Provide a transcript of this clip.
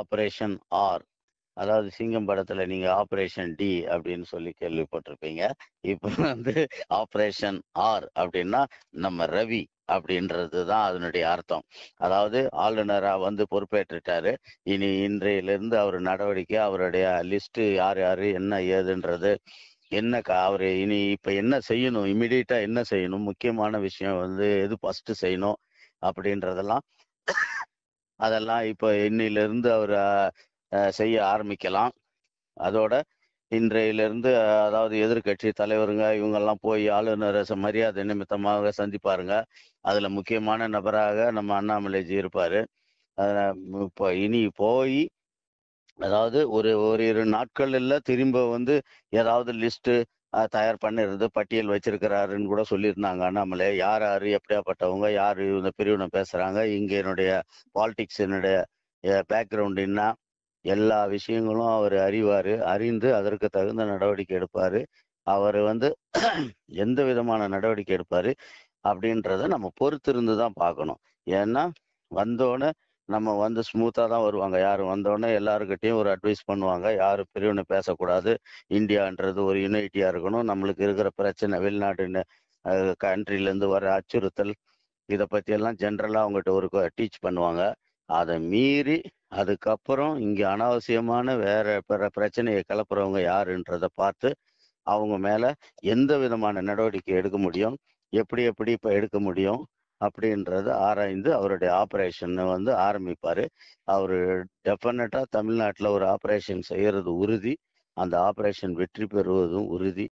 operation R அதாவது சிங்கம் படத்துல நீங்க ஆப்ரேஷன் டி அப்படின்னு சொல்லி கேள்விப்பட்டிருப்பீங்க இப்போ வந்து ஆப்ரேஷன் ஆர் அப்படின்னா நம்ம ரவி அப்படின்றது தான் அதனுடைய அர்த்தம் அதாவது ஆளுநராக வந்து பொறுப்பேற்றுட்டாரு இனி இன்றையிலிருந்து அவர் நடவடிக்கை அவருடைய லிஸ்ட் யார் யாரு என்ன ஏதுன்றது என்ன அவர் இனி இப்ப என்ன செய்யணும் இமிடியட்டா என்ன செய்யணும் முக்கியமான விஷயம் வந்து எது ஃபர்ஸ்ட் செய்யணும் அப்படின்றதெல்லாம் அதெல்லாம் இப்போ இன்னிலிருந்து அவர் செய்ய ஆரம்பிக்கலாம் அதோட இன்றையிலிருந்து அதாவது எதிர்கட்சி தலைவருங்க இவங்கெல்லாம் போய் ஆளுநர் மரியாதை நிமித்தமாக சந்திப்பாருங்க அதில் முக்கியமான நபராக நம்ம அண்ணாமலைஜி இருப்பார் இப்போ இனி போய் அதாவது ஒரு ஒரு இரு நாட்கள் எல்லாம் திரும்ப வந்து ஏதாவது லிஸ்ட்டு தயார் பண்ணிருந்து பட்டியல் வச்சிருக்கிறாருன்னு கூட சொல்லியிருந்தாங்க அண்ணாமலை யார் யார் எப்படியாப்பட்டவங்க யார் இந்த பிரிவினை பேசுறாங்க இங்கே என்னுடைய பாலிடிக்ஸ் என்னுடைய பேக்ரவுண்ட் என்ன எல்லா விஷயங்களும் அவர் அறிவார் அறிந்து அதற்கு தகுந்த நடவடிக்கை எடுப்பார் அவர் வந்து எந்த விதமான நடவடிக்கை எடுப்பார் அப்படின்றத நம்ம பொறுத்திருந்து தான் பார்க்கணும் ஏன்னா வந்தோடனே நம்ம வந்து ஸ்மூத்தாக தான் வருவாங்க யார் வந்தோடனே எல்லாருக்கிட்டையும் ஒரு அட்வைஸ் பண்ணுவாங்க யார் பிரிவினை பேசக்கூடாது இந்தியான்றது ஒரு யுனைட்டியாக இருக்கணும் நம்மளுக்கு இருக்கிற பிரச்சனை வெளிநாட்டு கண்ட்ரிலேருந்து வர அச்சுறுத்தல் இதை பற்றியெல்லாம் ஜென்ரலாக அவங்ககிட்ட ஒரு டீச் பண்ணுவாங்க அதை மீறி அதுக்கப்புறம் இங்கே அனாவசியமான வேற பிற பிரச்சனையை கிளப்புறவங்க யாருன்றதை பார்த்து அவங்க மேலே எந்த விதமான நடவடிக்கை எடுக்க முடியும் எப்படி எப்படி இப்போ எடுக்க முடியும் அப்படின்றத ஆராய்ந்து அவருடைய ஆப்ரேஷனை வந்து ஆரம்பிப்பார் அவர் டெஃபினட்டாக தமிழ்நாட்டில் ஒரு ஆப்ரேஷன் செய்கிறது உறுதி அந்த ஆப்ரேஷன் வெற்றி பெறுவதும் உறுதி